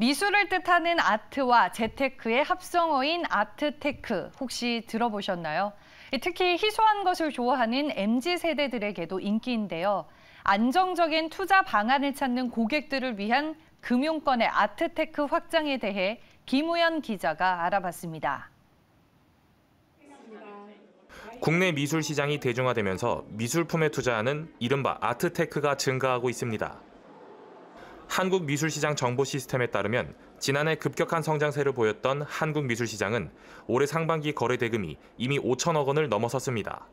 미술을 뜻하는 아트와 재테크의 합성어인 아트테크 혹시 들어보셨나요? 특히 희소한 것을 좋아하는 MZ 세대들에게도 인기인데요. 안정적인 투자 방안을 찾는 고객들을 위한 금융권의 아트테크 확장에 대해 김우현 기자가 알아봤습니다. 국내 미술 시장이 대중화되면서 미술품에 투자하는 이른바 아트테크가 증가하고 있습니다. 한국미술시장 정보시스템에 따르면 지난해 급격한 성장세를 보였던 한국미술시장은 올해 상반기 거래대금이 이미 5천억 원을 넘어섰습니다.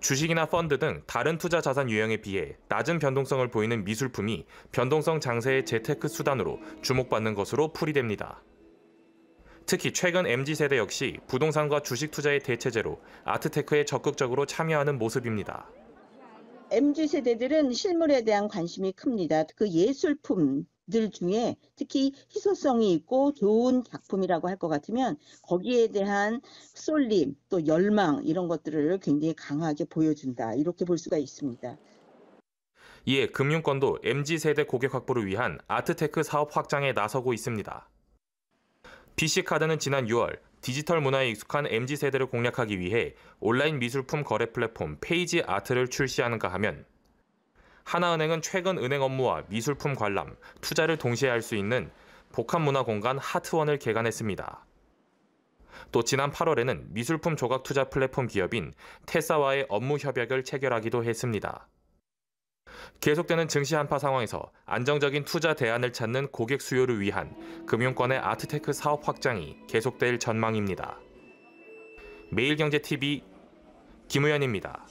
주식이나 펀드 등 다른 투자 자산 유형에 비해 낮은 변동성을 보이는 미술품이 변동성 장세의 재테크 수단으로 주목받는 것으로 풀이됩니다. 특히 최근 MZ세대 역시 부동산과 주식 투자의 대체제로 아트테크에 적극적으로 참여하는 모습입니다. MZ 세대들은 실물에 대한 관심이 큽니다. 그 예술품, 들 중에 특히 희소성이 있고 좋은 작품이라고 할 것 같으면 거기에 대한 쏠림 또 열망 이런 것들을 굉장히 강하게 보여준다 이렇게 볼 수가 있습니다. 이에 예, 금융권도 MZ 세대 고객 확보를 위한 아트테크 사업 확장에 나서고 있습니다. BC카드는 지난 6월 디지털 문화에 익숙한 MZ 세대를 공략하기 위해 온라인 미술품 거래 플랫폼 페이지 아트를 출시하는가 하면 하나은행은 최근 은행 업무와 미술품 관람, 투자를 동시에 할 수 있는 복합문화공간 하트원을 개관했습니다. 또 지난 8월에는 미술품 조각 투자 플랫폼 기업인 테사와의 업무 협약을 체결하기도 했습니다. 계속되는 증시 한파 상황에서 안정적인 투자 대안을 찾는 고객 수요를 위한 금융권의 아트테크 사업 확장이 계속될 전망입니다. 매일경제TV 김우현입니다.